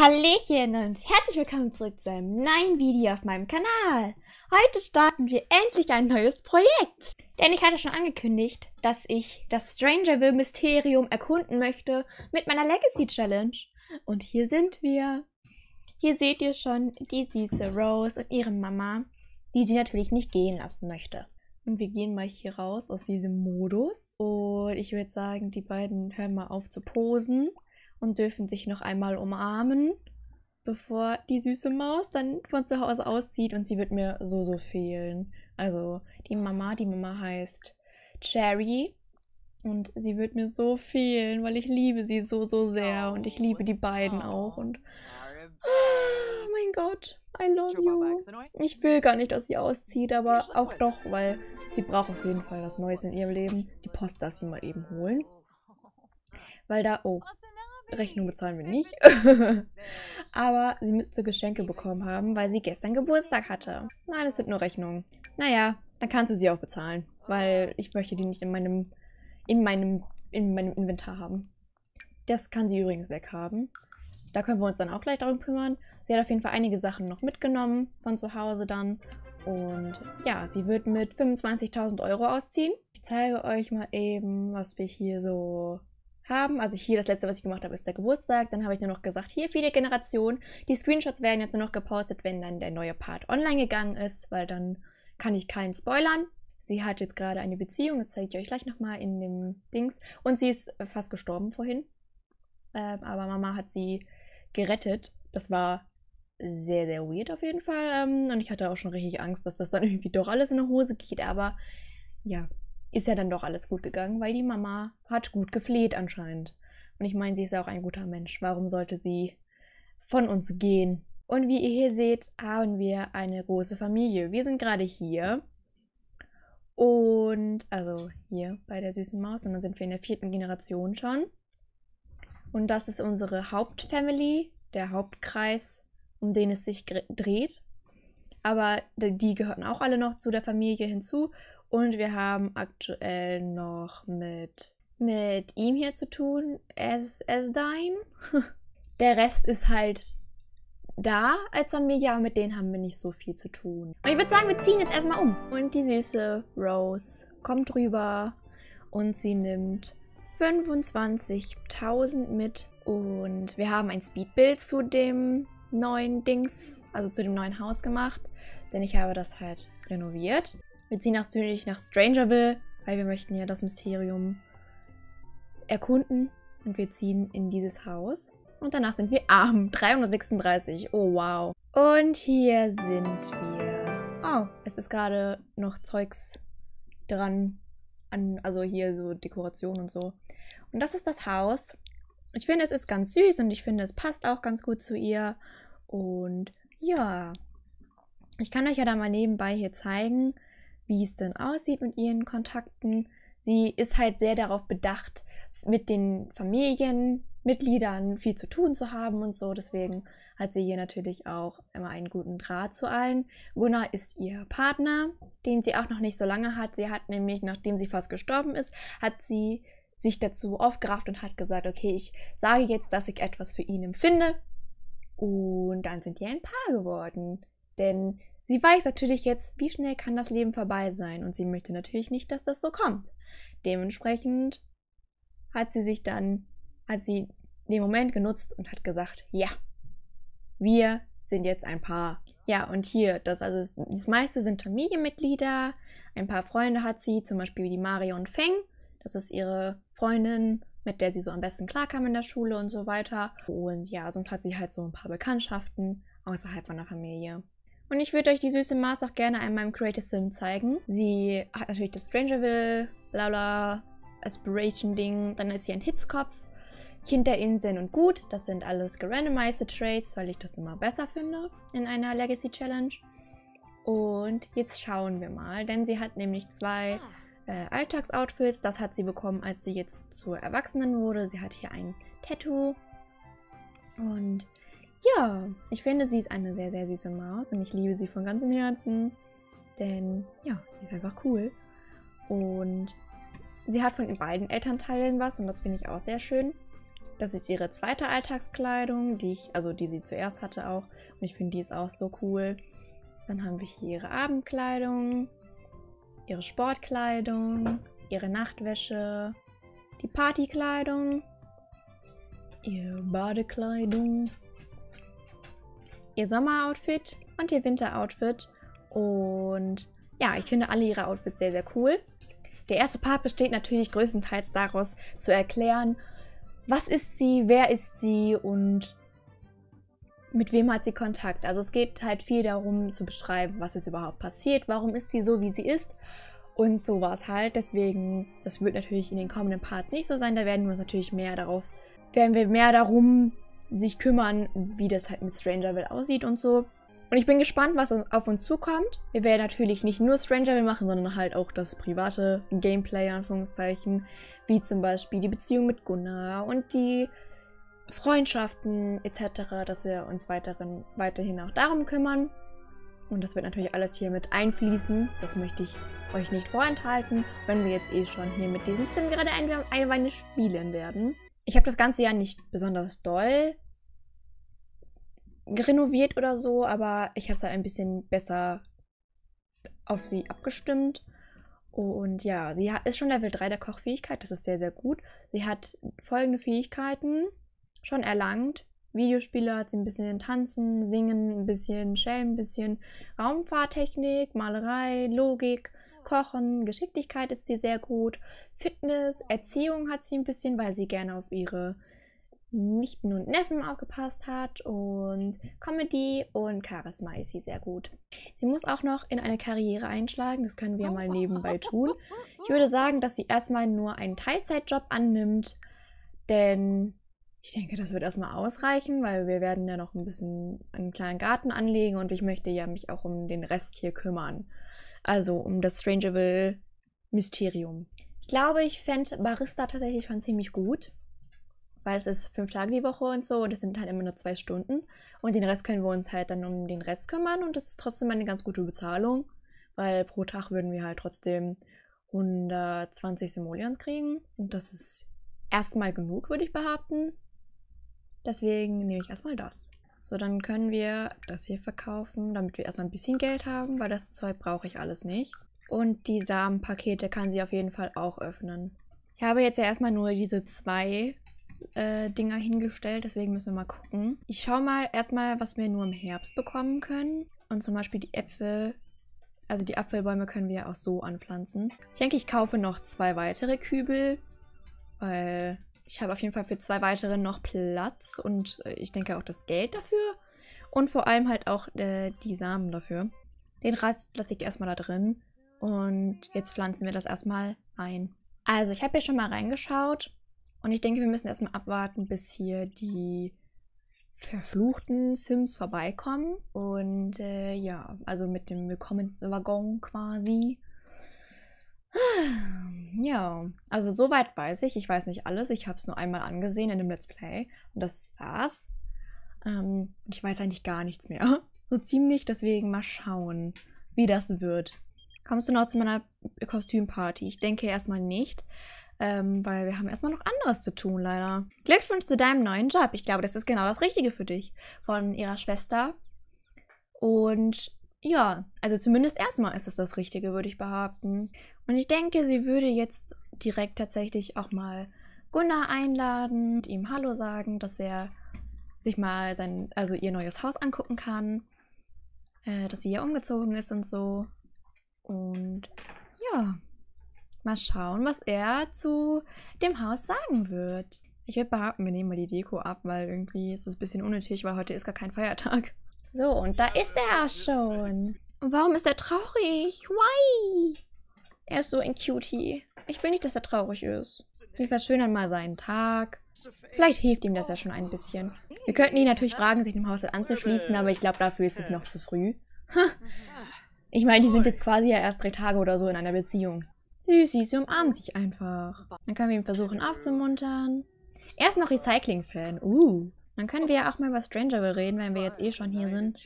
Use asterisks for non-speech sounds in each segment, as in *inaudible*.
Hallöchen und herzlich willkommen zurück zu einem neuen Video auf meinem Kanal. Heute starten wir endlich ein neues Projekt. Denn ich hatte schon angekündigt, dass ich das Strangerville Mysterium erkunden möchte mit meiner Legacy Challenge. Und hier sind wir. Hier seht ihr schon die süße Rose und ihre Mama, die sie natürlich nicht gehen lassen möchte. Und wir gehen mal hier raus aus diesem Modus. Und ich würde sagen, die beiden hören mal auf zu posen und dürfen sich noch einmal umarmen, bevor die süße Maus dann von zu Hause auszieht und sie wird mir so, so fehlen. Also die Mama, die Mama heißt Cherry und sie wird mir so fehlen, weil ich liebe sie so, so sehr und ich liebe die beiden auch und oh mein Gott, I love you. Ich will gar nicht, dass sie auszieht, aber auch doch, weil sie braucht auf jeden Fall was Neues in ihrem Leben. Die Post darf sie mal eben holen. Weil da, oh, Rechnung bezahlen wir nicht. *laughs* Aber sie müsste Geschenke bekommen haben, weil sie gestern Geburtstag hatte. Nein, es sind nur Rechnungen. Naja, dann kannst du sie auch bezahlen, weil ich möchte die nicht in meinem, in meinem, in meinem Inventar haben. Das kann sie übrigens weghaben. Da können wir uns dann auch gleich darum kümmern. Sie hat auf jeden Fall einige Sachen noch mitgenommen von zu Hause dann. Und ja, sie wird mit 25.000 Euro ausziehen. Ich zeige euch mal eben, was wir hier so haben. Also hier das letzte, was ich gemacht habe, ist der Geburtstag. Dann habe ich nur noch gesagt, hier viele Generationen. Die Screenshots werden jetzt nur noch gepostet, wenn dann der neue Part online gegangen ist, weil dann kann ich keinen spoilern. Sie hat jetzt gerade eine Beziehung, das zeige ich euch gleich nochmal in dem Dings. Und sie ist äh, fast gestorben vorhin. Ähm, aber Mama hat sie gerettet. Das war sehr, sehr weird auf jeden Fall. Ähm, und ich hatte auch schon richtig Angst, dass das dann *laughs* irgendwie doch alles in der Hose geht. Aber ja, ist ja dann doch alles gut gegangen, weil die Mama hat gut gefleht anscheinend. Und ich meine, sie ist ja auch ein guter Mensch. Warum sollte sie von uns gehen? Und wie ihr hier seht, haben wir eine große Familie. Wir sind gerade hier. Und also hier bei der süßen Maus. Und dann sind wir in der vierten Generation schon. Und das ist unsere Hauptfamily, der Hauptkreis, um den es sich dreht. Aber die gehören auch alle noch zu der Familie hinzu. Und wir haben aktuell noch mit, mit ihm hier zu tun. as, ist, dein. *laughs* Der Rest ist halt da als Familie, aber mit denen haben wir nicht so viel zu tun. Und ich würde sagen, wir ziehen jetzt erstmal um. Und die süße Rose kommt rüber und sie nimmt 25.000 mit. Und wir haben ein Speedbild zu dem neuen Dings, also zu dem neuen Haus gemacht. Denn ich habe das halt renoviert. Wir ziehen natürlich nach Strangerville, weil wir möchten ja das Mysterium erkunden. Und wir ziehen in dieses Haus. Und danach sind wir arm. 336. *laughs* Oh, wow. Und hier sind wir. Oh, es ist gerade noch Zeugs dran. An, also hier so Dekoration und so. Und das ist das Haus. Ich finde, es ist ganz süß und ich finde, es passt auch ganz gut zu ihr. Und ja, ich kann euch ja da mal nebenbei hier zeigen, wie es denn aussieht mit ihren Kontakten. Sie ist halt sehr darauf bedacht, mit den Familienmitgliedern viel zu tun zu haben und so. Deswegen hat sie hier natürlich auch immer einen guten Draht zu allen. Gunnar ist ihr Partner, den sie auch noch nicht so lange hat. Sie hat nämlich, nachdem sie fast gestorben ist, hat sie sich dazu aufgerafft und hat gesagt, okay, ich sage jetzt, dass ich etwas für ihn empfinde. Und dann sind die ein Paar geworden. Denn Sie weiß natürlich jetzt, wie schnell kann das Leben vorbei sein und sie möchte natürlich nicht, dass das so kommt. Dementsprechend hat sie sich dann, hat sie den Moment genutzt und hat gesagt, ja, wir sind jetzt ein Paar. Ja, und hier, das also das meiste sind Familienmitglieder, ein paar Freunde hat sie, zum Beispiel die Marion Feng, das ist ihre Freundin, mit der sie so am besten klarkam in der Schule und so weiter. Und ja, sonst hat sie halt so ein paar Bekanntschaften außerhalb von der Familie. Und ich würde euch die süße Mars auch gerne einmal im Creator Sim zeigen. Sie hat natürlich das Strangerville, bla bla, Aspiration-Ding. Dann ist sie ein Hitzkopf. Kinder, und Gut, das sind alles gerandomized Trades, weil ich das immer besser finde in einer Legacy Challenge. Und jetzt schauen wir mal, denn sie hat nämlich zwei äh, Alltagsoutfits. Das hat sie bekommen, als sie jetzt zur Erwachsenen wurde. Sie hat hier ein Tattoo und ja, ich finde, sie ist eine sehr, sehr süße Maus und ich liebe sie von ganzem Herzen. Denn ja, sie ist einfach cool. Und sie hat von den beiden Elternteilen was und das finde ich auch sehr schön. Das ist ihre zweite Alltagskleidung, die ich, also die sie zuerst hatte auch. Und ich finde, die ist auch so cool. Dann haben wir hier ihre Abendkleidung, ihre Sportkleidung, ihre Nachtwäsche, die Partykleidung, ihre Badekleidung, ihr Sommeroutfit und ihr Winteroutfit. Und ja, ich finde alle ihre Outfits sehr, sehr cool. Der erste Part besteht natürlich größtenteils daraus, zu erklären, was ist sie, wer ist sie und mit wem hat sie Kontakt. Also es geht halt viel darum zu beschreiben, was ist überhaupt passiert, warum ist sie so, wie sie ist und so war es halt. Deswegen, das wird natürlich in den kommenden Parts nicht so sein, da werden wir uns natürlich mehr darauf, werden wir mehr darum sich kümmern, wie das halt mit Strangerville aussieht und so. Und ich bin gespannt, was auf uns zukommt. Wir werden natürlich nicht nur Strangerville machen, sondern halt auch das private Gameplay, Anführungszeichen. Wie zum Beispiel die Beziehung mit Gunnar und die Freundschaften etc., dass wir uns weiteren, weiterhin auch darum kümmern. Und das wird natürlich alles hier mit einfließen. Das möchte ich euch nicht vorenthalten, wenn wir jetzt eh schon hier mit diesem Sim gerade eine Weile spielen werden. Ich habe das ganze Jahr nicht besonders doll renoviert oder so, aber ich habe es halt ein bisschen besser auf sie abgestimmt. Und ja, sie ist schon Level 3 der Kochfähigkeit, das ist sehr, sehr gut. Sie hat folgende Fähigkeiten schon erlangt. Videospiele hat sie ein bisschen Tanzen, Singen, ein bisschen schämen, ein bisschen Raumfahrttechnik, Malerei, Logik, Kochen, Geschicklichkeit ist sie sehr gut, Fitness, Erziehung hat sie ein bisschen, weil sie gerne auf ihre Nichten und Neffen aufgepasst hat und Comedy und Charisma ist sie sehr gut. Sie muss auch noch in eine Karriere einschlagen, das können wir mal nebenbei tun. Ich würde sagen, dass sie erstmal nur einen Teilzeitjob annimmt, denn ich denke, das wird erstmal ausreichen, weil wir werden ja noch ein bisschen einen kleinen Garten anlegen und ich möchte ja mich auch um den Rest hier kümmern. Also um das Strangeville-Mysterium. Ich glaube, ich fände Barista tatsächlich schon ziemlich gut, weil es ist fünf Tage die Woche und so und es sind halt immer nur zwei Stunden. Und den Rest können wir uns halt dann um den Rest kümmern und das ist trotzdem eine ganz gute Bezahlung, weil pro Tag würden wir halt trotzdem 120 Simoleons kriegen und das ist erstmal genug, würde ich behaupten. Deswegen nehme ich erstmal das. So, dann können wir das hier verkaufen, damit wir erstmal ein bisschen Geld haben, weil das Zeug brauche ich alles nicht. Und die Samenpakete kann sie auf jeden Fall auch öffnen. Ich habe jetzt ja erstmal nur diese zwei äh, Dinger hingestellt, deswegen müssen wir mal gucken. Ich schaue mal erstmal, was wir nur im Herbst bekommen können. Und zum Beispiel die Äpfel, also die Apfelbäume können wir ja auch so anpflanzen. Ich denke, ich kaufe noch zwei weitere Kübel, weil ich habe auf jeden Fall für zwei weitere noch Platz und äh, ich denke auch das Geld dafür. Und vor allem halt auch äh, die Samen dafür. Den Rest lasse ich erstmal da drin. Und jetzt pflanzen wir das erstmal ein. Also ich habe hier schon mal reingeschaut. Und ich denke, wir müssen erstmal abwarten, bis hier die verfluchten Sims vorbeikommen. Und äh, ja, also mit dem Willkommenswaggon quasi. Ah ja. Also soweit weiß ich. Ich weiß nicht alles. Ich habe es nur einmal angesehen in dem Let's Play. Und das war's. Ähm, ich weiß eigentlich gar nichts mehr. *laughs* So ziemlich, deswegen mal schauen, wie das wird. Kommst du noch zu meiner Kostümparty? Ich denke erstmal nicht. Ähm, weil wir haben erstmal noch anderes zu tun, leider. Glückwunsch zu deinem neuen Job. Ich glaube, das ist genau das Richtige für dich. Von ihrer Schwester. Und ja, also zumindest erstmal ist es das Richtige, würde ich behaupten. Und ich denke, sie würde jetzt direkt tatsächlich auch mal Gunnar einladen und ihm Hallo sagen, dass er sich mal sein, also ihr neues Haus angucken kann, äh, dass sie ja umgezogen ist und so. Und ja, mal schauen, was er zu dem Haus sagen wird. Ich würde behaupten, wir nehmen mal die Deko ab, weil irgendwie ist es ein bisschen unnötig, weil heute ist gar kein Feiertag. So, und da ist er auch schon. Und warum ist er traurig? Why? Er ist so ein Cutie. Ich will nicht, dass er traurig ist. Wir verschönern mal seinen Tag. Vielleicht hilft ihm das ja schon ein bisschen. Wir könnten ihn natürlich fragen, sich dem Haushalt anzuschließen, aber ich glaube, dafür ist es noch zu früh. *laughs* ich meine, die sind jetzt quasi ja erst drei Tage oder so in einer Beziehung. Süßi, sie umarmen sich einfach. Dann können wir ihn versuchen aufzumuntern. Er ist noch Recycling-Fan. Uh. Dann können wir ja auch mal über Strangerville reden, wenn wir jetzt eh schon hier sind.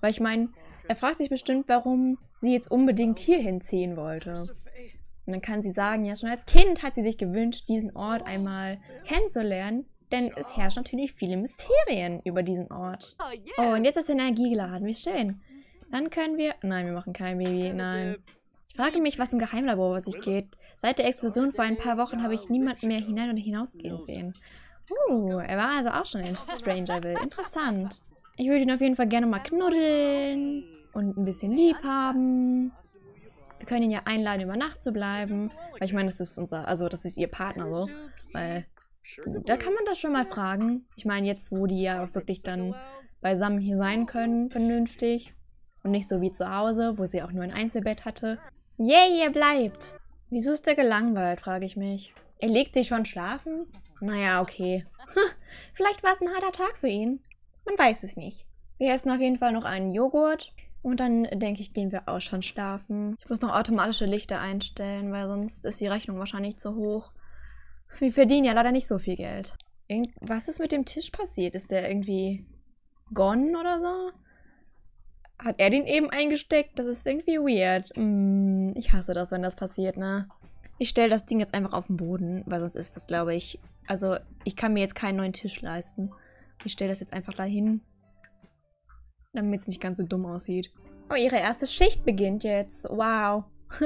Weil ich meine, er fragt sich bestimmt, warum sie jetzt unbedingt hierhin ziehen wollte. Und dann kann sie sagen, ja, schon als Kind hat sie sich gewünscht, diesen Ort einmal kennenzulernen, denn es herrscht natürlich viele Mysterien über diesen Ort. Oh, und jetzt ist Energie geladen, wie schön. Dann können wir... Nein, wir machen kein Baby, nein. Ich frage mich, was im Geheimlabor was sich geht. Seit der Explosion vor ein paar Wochen habe ich niemanden mehr hinein und hinausgehen sehen. Oh, er war also auch schon in Strangerville. Interessant. Ich würde ihn auf jeden Fall gerne mal knuddeln und ein bisschen lieb haben. Wir können ihn ja einladen, über Nacht zu bleiben. Weil ich meine, das ist unser, also das ist ihr Partner so. Weil oh, da kann man das schon mal fragen. Ich meine, jetzt, wo die ja auch wirklich dann beisammen hier sein können, vernünftig. Und nicht so wie zu Hause, wo sie auch nur ein Einzelbett hatte. Yay, yeah, ihr bleibt! Wieso ist er gelangweilt, frage ich mich. Er legt sich schon schlafen? Naja, okay. *laughs* Vielleicht war es ein harter Tag für ihn. Man weiß es nicht. Wir essen auf jeden Fall noch einen Joghurt. Und dann, denke ich, gehen wir auch schon schlafen. Ich muss noch automatische Lichter einstellen, weil sonst ist die Rechnung wahrscheinlich zu hoch. Wir verdienen ja leider nicht so viel Geld. Irgend Was ist mit dem Tisch passiert? Ist der irgendwie gone oder so? Hat er den eben eingesteckt? Das ist irgendwie weird. Mm, ich hasse das, wenn das passiert, ne? Ich stelle das Ding jetzt einfach auf den Boden, weil sonst ist das, glaube ich, also, ich kann mir jetzt keinen neuen Tisch leisten. Ich stelle das jetzt einfach dahin, damit es nicht ganz so dumm aussieht. Oh, ihre erste Schicht beginnt jetzt. Wow. *laughs*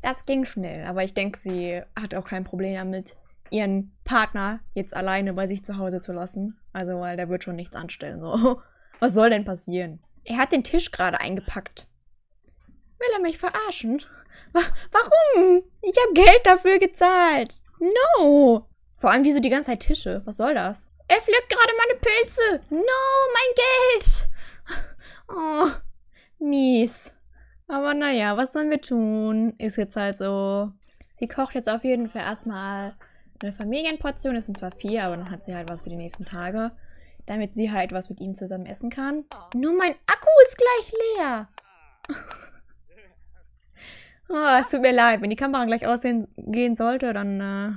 Das ging schnell. Aber ich denke, sie hat auch kein Problem damit, ihren Partner jetzt alleine bei sich zu Hause zu lassen. Also, weil der wird schon nichts anstellen. So. *laughs* Was soll denn passieren? Er hat den Tisch gerade eingepackt. Will er mich verarschen? Warum? Ich habe Geld dafür gezahlt. No! Vor allem, wieso die ganze Zeit Tische? Was soll das? Er pflückt gerade meine Pilze. No, mein Geld. *laughs* Oh, mies. Aber naja, was sollen wir tun? Ist jetzt halt so. Sie kocht jetzt auf jeden Fall erstmal eine Familienportion. Es sind zwar vier, aber dann hat sie halt was für die nächsten Tage. Damit sie halt was mit ihm zusammen essen kann. Nur mein Akku ist gleich leer. *laughs* oh, es tut mir leid. Wenn die Kamera gleich ausgehen sollte, dann... Äh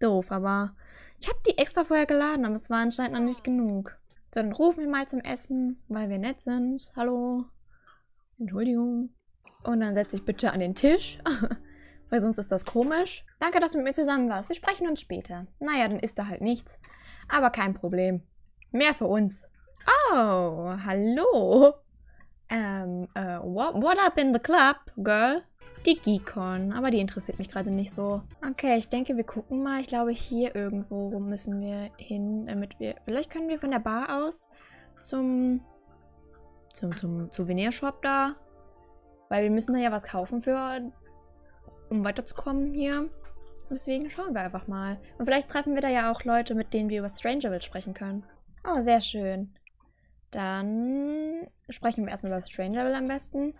doof, aber ich habe die extra vorher geladen, aber es war anscheinend noch nicht ah. genug. Dann rufen wir mal zum Essen, weil wir nett sind. Hallo. Entschuldigung. Und dann setze ich bitte an den Tisch, *laughs* weil sonst ist das komisch. Danke, dass du mit mir zusammen warst. Wir sprechen uns später. Naja, dann ist da halt nichts. Aber kein Problem. Mehr für uns. Oh, hallo. Um, ähm, uh, äh, what, what up in the club, girl? Die Geekon, aber die interessiert mich gerade nicht so. Okay, ich denke, wir gucken mal. Ich glaube, hier irgendwo müssen wir hin, damit wir... Vielleicht können wir von der Bar aus zum... Zum, zum Souvenirshop da. Weil wir müssen da ja was kaufen für... Um weiterzukommen hier. Deswegen schauen wir einfach mal. Und vielleicht treffen wir da ja auch Leute, mit denen wir über Strangerville sprechen können. Oh, sehr schön. Dann sprechen wir erstmal über Strangerville am besten.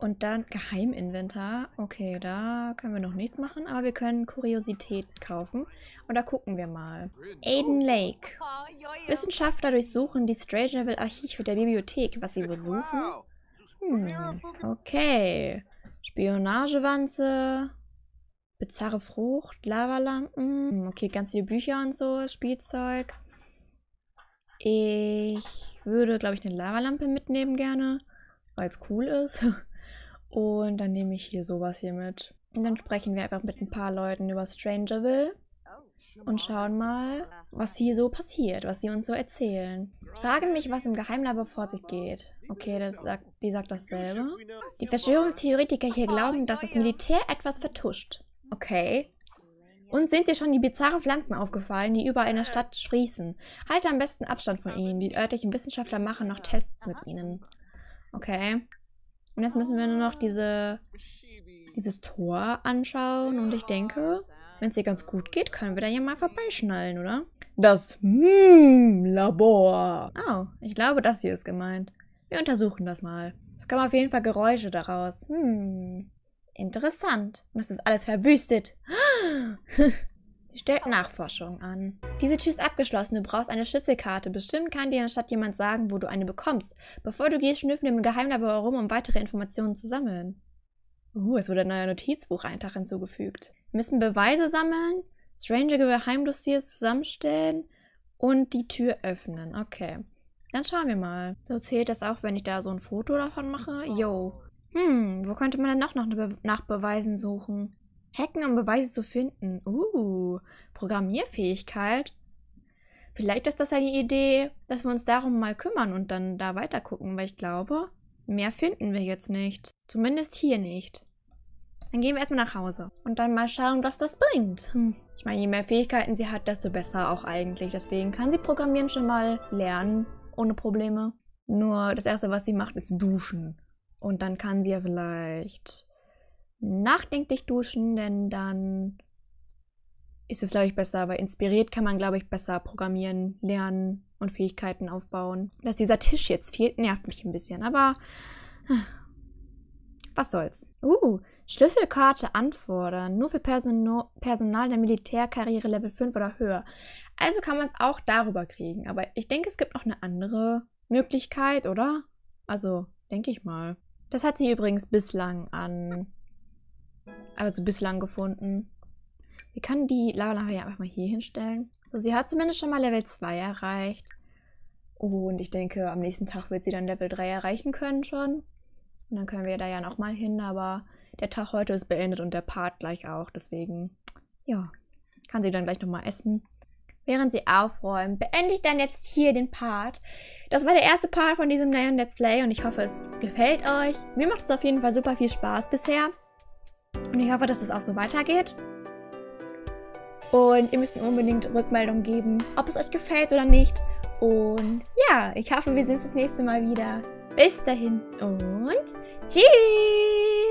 Und dann Geheiminventar. Okay, da können wir noch nichts machen, aber wir können Kuriositäten kaufen. Und da gucken wir mal. Aiden Lake. Wissenschaftler durchsuchen die Strangerville-Archive der Bibliothek. Was sie besuchen? Hm, okay. Spionagewanze. Bizarre Frucht, Lavalampen. Hm, okay, ganz viele Bücher und so, Spielzeug. Ich würde, glaube ich, eine Lavalampe mitnehmen gerne, weil es cool ist. *laughs* Und dann nehme ich hier sowas hier mit. Und dann sprechen wir einfach mit ein paar Leuten über Strangerville und schauen mal, was hier so passiert, was sie uns so erzählen. Fragen mich, was im Geheimlabor vor sich geht. Okay, das sagt, die sagt dasselbe. Die Verschwörungstheoretiker hier glauben, dass das Militär etwas vertuscht. Okay. Uns sind dir schon die bizarren Pflanzen aufgefallen, die überall in der Stadt sprießen. Halte am besten Abstand von ihnen. Die örtlichen Wissenschaftler machen noch Tests mit ihnen. Okay. Und jetzt müssen wir nur noch diese, dieses Tor anschauen. Und ich denke, wenn es dir ganz gut geht, können wir da ja mal vorbeischnallen, oder? Das Hmm-Labor. Oh, ich glaube, das hier ist gemeint. Wir untersuchen das mal. Es kommen auf jeden Fall Geräusche daraus. Hm, interessant. Und es ist alles verwüstet. *gasps* *laughs* Sie stellt Nachforschungen an. Diese Tür ist abgeschlossen, du brauchst eine Schlüsselkarte. Bestimmt kann dir in der Stadt jemand sagen, wo du eine bekommst. Bevor du gehst, schnüffeln wir im Geheimlabor herum, um weitere Informationen zu sammeln. Uh, es wurde ein neuer Notizbucheintrag hinzugefügt. Wir müssen Beweise sammeln, Stranger Geheimdossiers zusammenstellen und die Tür öffnen. Okay. Dann schauen wir mal. So zählt das auch, wenn ich da so ein Foto davon mache? Oh. Yo. Hm, wo könnte man denn noch nach, Be nach Beweisen suchen? Hacken, um Beweise zu finden. Uh, Programmierfähigkeit. Vielleicht ist das eine Idee, dass wir uns darum mal kümmern und dann da weiter gucken, weil ich glaube, mehr finden wir jetzt nicht. Zumindest hier nicht. Dann gehen wir erstmal nach Hause und dann mal schauen, was das bringt. Hm. Ich meine, je mehr Fähigkeiten sie hat, desto besser auch eigentlich. Deswegen kann sie Programmieren schon mal lernen, ohne Probleme. Nur das Erste, was sie macht, ist duschen. Und dann kann sie ja vielleicht nachdenklich duschen, denn dann ist es, glaube ich, besser, weil inspiriert kann man, glaube ich, besser programmieren, lernen und Fähigkeiten aufbauen. Dass dieser Tisch jetzt fehlt, nervt mich ein bisschen, aber hm, was soll's. Uh, Schlüsselkarte anfordern, nur für Person Personal der Militärkarriere Level 5 oder höher. Also kann man es auch darüber kriegen, aber ich denke, es gibt noch eine andere Möglichkeit, oder? Also, denke ich mal. Das hat sie übrigens bislang an aber so bislang gefunden. Wir können die Lava nachher ja einfach mal hier hinstellen. So, sie hat zumindest schon mal Level 2 erreicht. Und ich denke, am nächsten Tag wird sie dann Level 3 erreichen können schon. Und dann können wir da ja nochmal hin, aber der Tag heute ist beendet und der Part gleich auch. Deswegen, ja, kann sie dann gleich nochmal essen. Während sie aufräumen, beende ich dann jetzt hier den Part. Das war der erste Part von diesem neuen Let's Play und ich hoffe, es gefällt euch. Mir macht es auf jeden Fall super viel Spaß bisher. Und ich hoffe, dass es auch so weitergeht. Und ihr müsst mir unbedingt Rückmeldung geben, ob es euch gefällt oder nicht. Und ja, ich hoffe, wir sehen uns das nächste Mal wieder. Bis dahin und tschüss!